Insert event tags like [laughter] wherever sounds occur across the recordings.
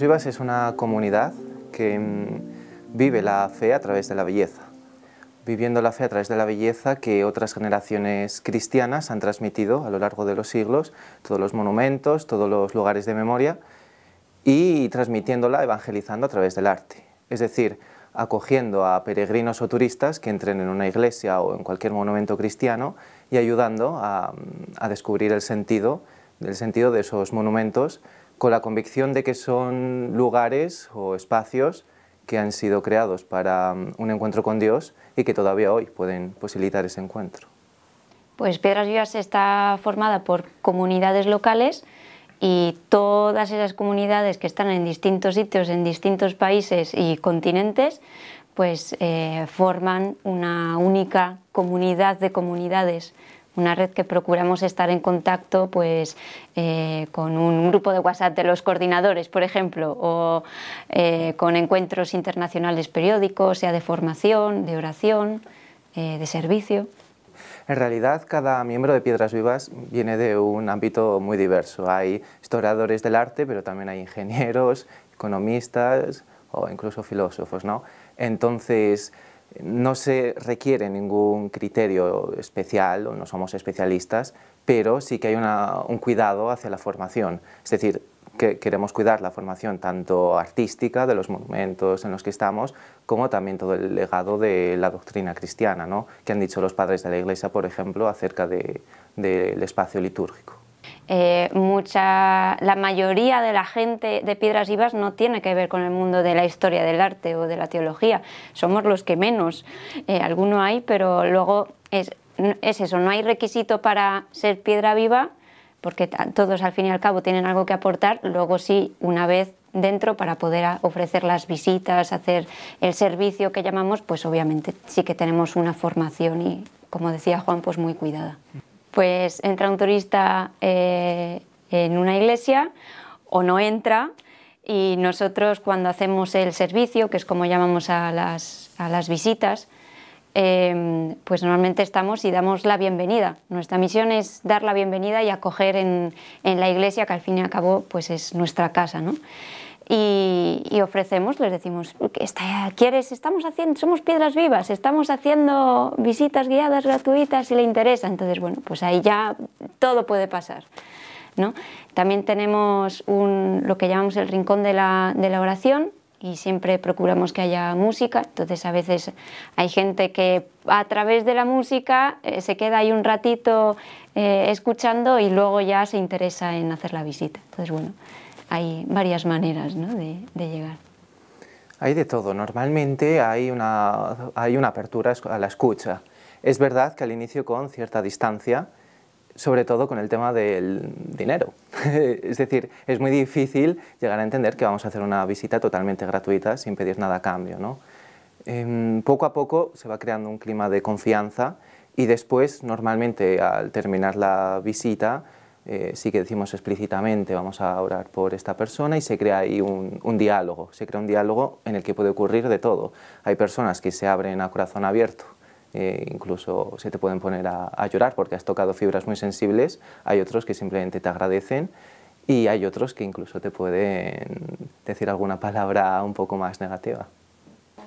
Vivas es una comunidad que mm, vive la fe a través de la belleza, viviendo la fe a través de la belleza que otras generaciones cristianas han transmitido a lo largo de los siglos, todos los monumentos, todos los lugares de memoria, y transmitiéndola, evangelizando a través del arte. Es decir, acogiendo a peregrinos o turistas que entren en una iglesia o en cualquier monumento cristiano y ayudando a, mm, descubrir el sentido, el sentido de esos monumentos con la convicción de que son lugares o espacios que han sido creados para mm, un encuentro con Dios y que todavía hoy pueden posibilitar ese encuentro. Pues Piedras Vivas está formada por comunidades locales y todas esas comunidades que están en distintos sitios, en distintos países y continentes, pues eh, forman una única comunidad de comunidades una red que procuramos estar en contacto pues, eh, con un grupo de WhatsApp de los coordinadores, por ejemplo, o eh, con encuentros internacionales periódicos, sea de formación, de oración, eh, de servicio. En realidad, cada miembro de Piedras Vivas viene de un ámbito muy diverso. Hay historiadores del arte, pero también hay ingenieros, economistas o incluso filósofos. ¿no? Entonces, no se requiere ningún criterio especial, o no somos especialistas, pero sí que hay un cuidado hacia la formación. Es decir, queremos cuidar la formación tanto artística de los momentos en los que estamos, como también todo el legado de la doctrina cristiana, que han dicho los padres de la Iglesia, por ejemplo, acerca del espacio litúrgico. Eh, mucha, la mayoría de la gente de Piedras Vivas no tiene que ver con el mundo de la historia del arte o de la teología. Somos los que menos. Eh, alguno hay, pero luego es, es, eso, no hay requisito para ser piedra viva, porque todos al fin y al cabo tienen algo que aportar, luego sí, una vez dentro para poder ofrecer las visitas, hacer el servicio que llamamos, pues obviamente sí que tenemos una formación y, como decía Juan, pues muy cuidada pues entra un turista eh, en una iglesia o no entra y nosotros cuando hacemos el servicio, que es como llamamos a las, visitas, em, pues normalmente estamos y damos la bienvenida. Nuestra misión es dar la bienvenida y acoger en, la iglesia, que al fin y al cabo pues es nuestra casa. ¿no? y, ofrecemos, les decimos, ¿quieres? Estamos haciendo, somos piedras vivas, estamos haciendo visitas guiadas gratuitas si le interesa. Entonces, bueno, pues ahí ya todo puede pasar. ¿no? También tenemos lo que llamamos el rincón de la, de la oración, y siempre procuramos que haya música, entonces a veces hay gente que a través de la música eh, se queda ahí un ratito eh, escuchando y luego ya se interesa en hacer la visita. Entonces, bueno, hay varias maneras ¿no? de, llegar. Hay de todo. Normalmente hay una, hay una apertura a la escucha. Es verdad que al inicio con cierta distancia, sobre todo con el tema del dinero. [laughs] es decir, es muy difícil llegar a entender que vamos a hacer una visita totalmente gratuita sin pedir nada a cambio. ¿no? Em, poco a poco se va creando un clima de confianza y después, normalmente al terminar la visita, eh, sí que decimos explícitamente vamos a orar por esta persona y se crea ahí un, diálogo, se crea un diálogo en el que puede ocurrir de todo. Hay personas que se abren a corazón abierto, eh, incluso se te pueden poner a, llorar porque has tocado fibras muy sensibles, hay otros que simplemente te agradecen y hay otros que incluso te pueden decir alguna palabra un poco más negativa.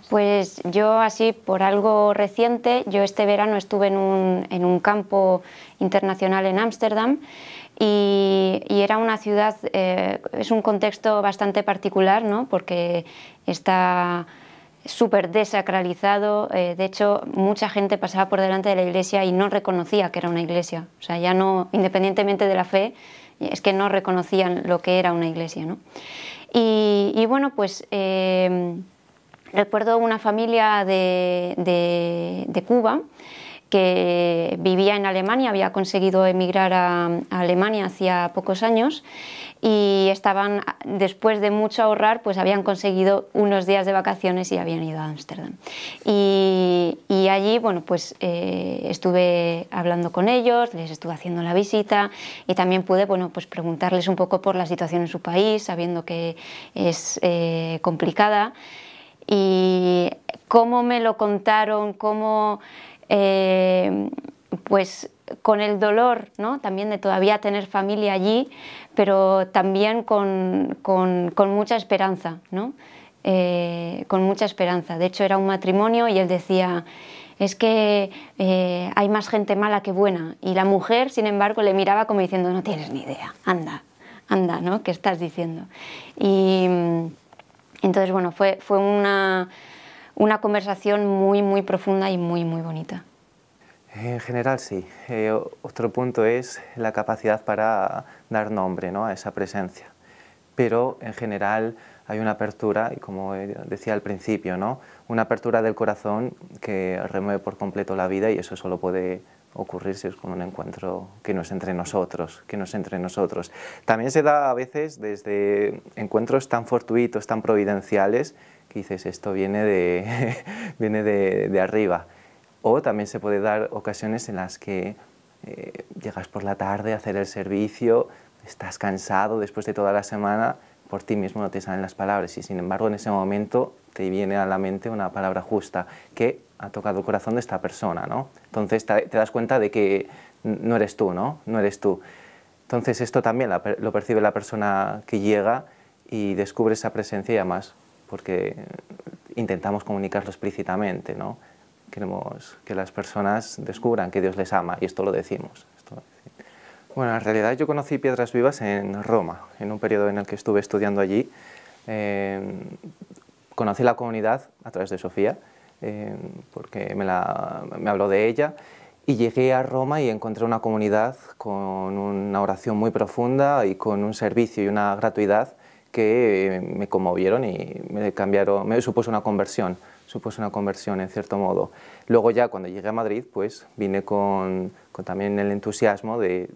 Pues yo así, por algo reciente, yo este verano estuve en un, en un campo internacional en Ámsterdam y, era una ciudad, eh, es un contexto bastante particular, ¿no? porque está súper desacralizado, eh, de hecho mucha gente pasaba por delante de la iglesia y no reconocía que era una iglesia, o sea, ya no, independientemente de la fe, es que no reconocían lo que era una iglesia. ¿no? Y, bueno, pues eh, recuerdo una familia de Cuba, que vivía en Alemania, había conseguido emigrar a, Alemania hacía pocos años y estaban, después de mucho ahorrar, pues habían conseguido unos días de vacaciones y habían ido a Ámsterdam. Y, allí, bueno, pues eh, estuve hablando con ellos, les estuve haciendo la visita y también pude, bueno, pues preguntarles un poco por la situación en su país, sabiendo que es eh, complicada y cómo me lo contaron, cómo eh, pues con el dolor ¿no? también de todavía tener familia allí, pero también con, mucha esperanza, ¿no? Eh, con mucha esperanza. De hecho, era un matrimonio y él decía, es que eh, hay más gente mala que buena. Y la mujer, sin embargo, le miraba como diciendo, no tienes ni idea, anda, anda, ¿no? ¿Qué estás diciendo? Y mm, entonces, bueno, fue, fue una una conversación muy, muy profunda y muy, muy bonita. En general sí. Eh, otro punto es la capacidad para dar nombre ¿no? a esa presencia. Pero en general hay una apertura, y como decía al principio, ¿no? una apertura del corazón que remueve por completo la vida y eso solo puede ocurrir si es con un encuentro que no entre nosotros, que no es entre nosotros. También se da a veces desde encuentros tan fortuitos, tan providenciales, que dices, esto viene de, [laughs] viene de, arriba. O también se puede dar ocasiones en las que eh, llegas por la tarde a hacer el servicio, estás cansado después de toda la semana, por ti mismo no te salen las palabras y sin embargo en ese momento te viene a la mente una palabra justa que ha tocado el corazón de esta persona, ¿no? Entonces te, das cuenta de que no eres tú, ¿no? No eres tú. Entonces esto también lo percibe la persona que llega y descubre esa presencia y además porque intentamos comunicarlo explícitamente, ¿no? Queremos que las personas descubran que Dios les ama y esto lo decimos. Bueno, en realidad yo conocí Piedras Vivas en Roma, en un periodo en el que estuve estudiando allí. Em, conocí la comunidad a través de Sofía, em, porque me habló de ella, y llegué a Roma y encontré una comunidad con una oración muy profunda y con un servicio y una gratuidad que me conmovieron y me cambiaron, me supuso una conversión, supuso una conversión en cierto modo. Luego ya cuando llegué a Madrid, pues vine con, también el entusiasmo de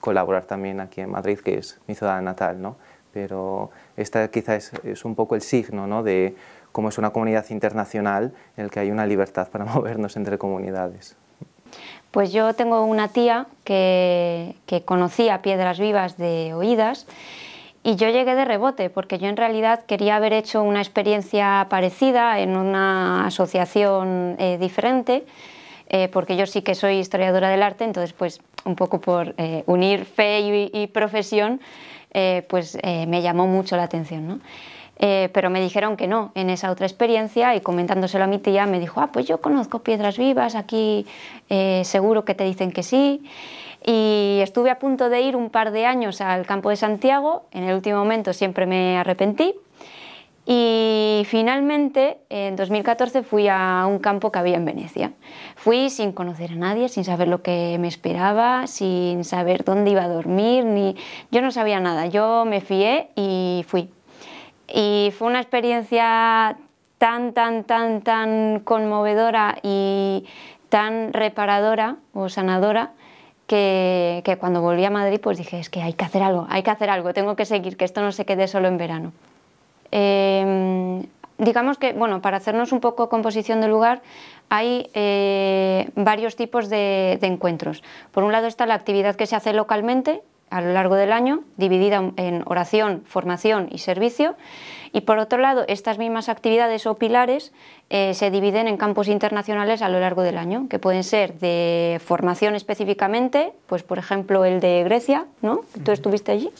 colaborar también aquí en Madrid, que es mi ciudad natal, ¿no? Pero esta quizás es, un poco el signo, ¿no? De cómo es una comunidad internacional en la que hay una libertad para [laughs] movernos entre comunidades. Pues yo tengo una tía que, que conocía Piedras Vivas de oídas y yo llegué de rebote, porque yo en realidad quería haber hecho una experiencia parecida en una asociación eh, diferente, eh, porque yo sí que soy historiadora del arte, entonces pues un poco por eh, unir fe y, profesión, pues me llamó mucho la atención. Eh, pero me dijeron que no en esa otra experiencia y comentándoselo a mi tía me dijo, ah, pues yo conozco piedras vivas, aquí eh, seguro que te dicen que sí. Y estuve a punto de ir un par de años al campo de Santiago, en el último momento siempre me arrepentí. Y finalmente, en 2014 fui a un campo que había en Venecia. Fui sin conocer a nadie, sin saber lo que me esperaba, sin saber dónde iba a dormir, ni yo no sabía nada. Yo me fié y fui. Y fue una experiencia tan, tan, tan, tan conmovedora y tan reparadora o sanadora que, cuando volví a Madrid pues dije, es que hay que hacer algo, hay que hacer algo, tengo que seguir, que esto no se quede solo en verano. Em, digamos que, bueno, para hacernos un poco composición de lugar, hay eh, varios tipos de encuentros. Por un lado está la actividad que se hace localmente, a lo largo del año, dividida en oración, formación y servicio. Y por otro lado, estas mismas actividades o pilares eh, se dividen en campos internacionales a lo largo del año, que pueden ser de formación específicamente, pues por ejemplo el de Grecia, ¿no? Tú estuviste allí.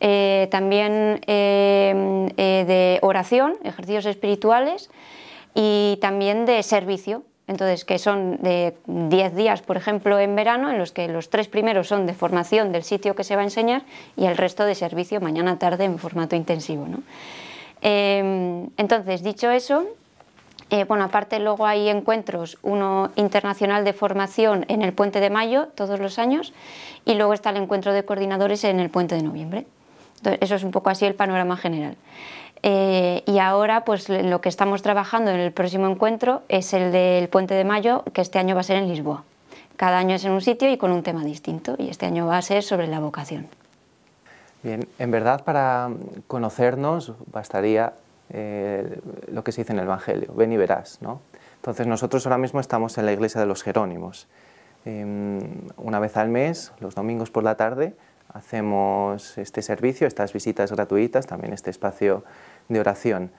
Eh, también em, eh, de oración, ejercicios espirituales y también de servicio, entonces que son de 10 días, por ejemplo, en verano, en los que los tres primeros son de formación del sitio que se va a enseñar y el resto de servicio mañana tarde en formato intensivo. ¿no? Em, entonces, dicho eso, eh, bueno, aparte luego hay encuentros, uno internacional de formación en el Puente de Mayo todos los años y luego está el encuentro de coordinadores en el Puente de Noviembre. eso es un poco así el panorama general. Eh, y ahora, pues lo que estamos trabajando en el próximo encuentro es el del Puente de Mayo, que este año va a ser en Lisboa. Cada año es en un sitio y con un tema distinto, y este año va a ser sobre la vocación. Bien, en verdad para conocernos bastaría eh, lo que se dice en el Evangelio, ven y verás, ¿no? Entonces nosotros ahora mismo estamos en la iglesia de los Jerónimos. Em, una vez al mes, los domingos por la tarde, hacemos este servicio, estas visitas gratuitas, también este espacio de oración.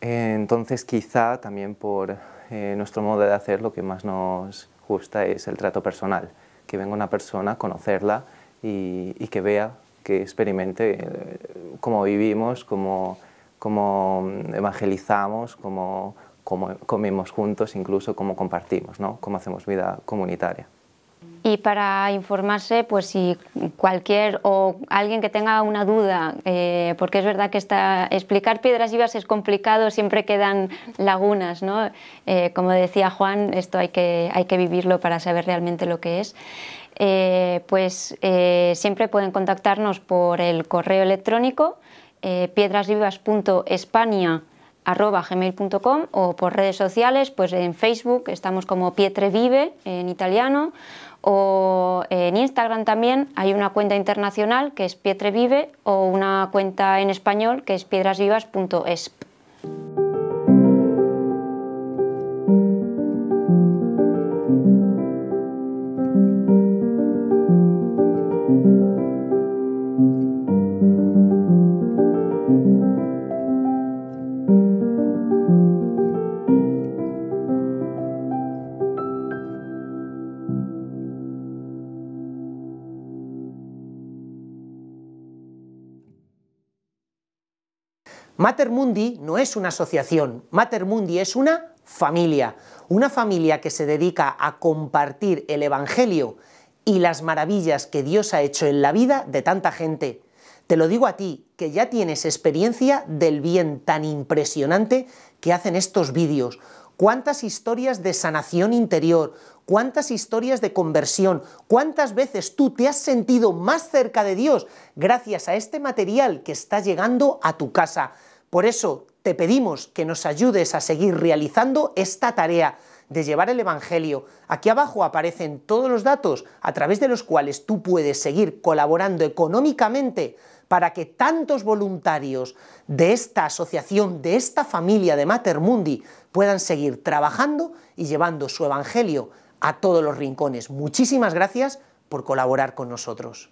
Entonces quizá también por eh, nuestro modo de hacer lo que más nos gusta es el trato personal, que venga una persona, a conocerla y, que vea, que experimente eh, cómo vivimos, cómo, evangelizamos, cómo, cómo, comemos juntos, incluso cómo compartimos, ¿no? cómo hacemos vida comunitaria. Y para informarse, pues si cualquier o alguien que tenga una duda, eh, porque es verdad que está, explicar piedras vivas es complicado, siempre quedan lagunas, ¿no? Eh, como decía Juan, esto hay que, hay que vivirlo para saber realmente lo que es. Eh, pues siempre pueden contactarnos por el correo electrónico eh, gmail.com o por redes sociales, pues en Facebook estamos como Pietre Vive en italiano o en Instagram también hay una cuenta internacional que es Pietre Vive o una cuenta en español que es piedrasvivas.esp. Mater Mundi no es una asociación, Mater Mundi es una familia, una familia que se dedica a compartir el Evangelio y las maravillas que Dios ha hecho en la vida de tanta gente. Te lo digo a ti, que ya tienes experiencia del bien tan impresionante que hacen estos vídeos. ¿Cuántas historias de sanación interior? ¿Cuántas historias de conversión? ¿Cuántas veces tú te has sentido más cerca de Dios gracias a este material que está llegando a tu casa? Por eso te pedimos que nos ayudes a seguir realizando esta tarea de llevar el Evangelio. Aquí abajo aparecen todos los datos a través de los cuales tú puedes seguir colaborando económicamente para que tantos voluntarios de esta asociación, de esta familia de Mater Mundi, puedan seguir trabajando y llevando su Evangelio a todos los rincones. Muchísimas gracias por colaborar con nosotros.